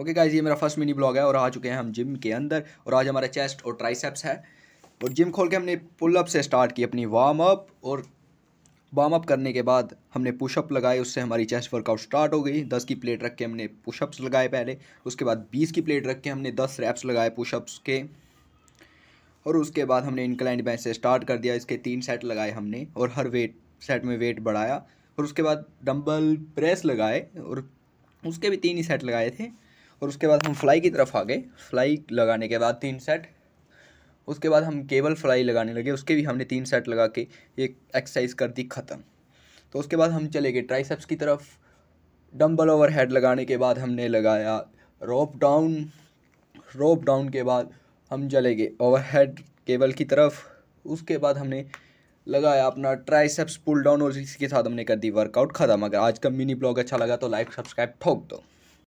okay guys ये मेरा first mini blog है और आ चुके हैं हम जिम के अंदर और आज हमारा चेस्ट और ट्राइसेप्स है और जिम खोल के हमने पुलअप से स्टार्ट की अपनी वार्म अप और वार्म अप करने के बाद हमने पुशअप लगाए उससे हमारी चेस्ट वर्कआउट स्टार्ट हो गई दस की प्लेट रख के हमने पुशअप्स लगाए पहले उसके बाद बीस की प्लेट रख के हमने दस रैप्स लगाए पुशअप्स के और उसके बाद हमने इंक्लाइंड बैंक से स्टार्ट कर दिया इसके तीन सेट लगाए हमने और हर वेट सेट में वेट बढ़ाया और उसके बाद डंबल प्रेस लगाए और उसके भी तीन ही सेट लगाए थे और उसके बाद हम फ्लाई की तरफ आ गए फ्लाई लगाने के बाद तीन सेट उसके बाद हम केबल फ्लाई लगाने लगे उसके भी हमने तीन सेट लगा के एक एक्सरसाइज कर दी ख़त्म तो उसके बाद हम चले गए ट्राइसेप्स की तरफ डम्बल ओवर हेड लगाने के बाद हमने लगाया रोप डाउन रोप डाउन के बाद हम चले गए ओवर हेड केबल की तरफ उसके बाद हमने लगाया अपना ट्राइसेप्स पुल डाउन और इसके साथ हमने कर दी वर्कआउट ख़त्म अगर आज का मिनी ब्लॉग अच्छा लगा तो लाइक सब्सक्राइब ठोक दो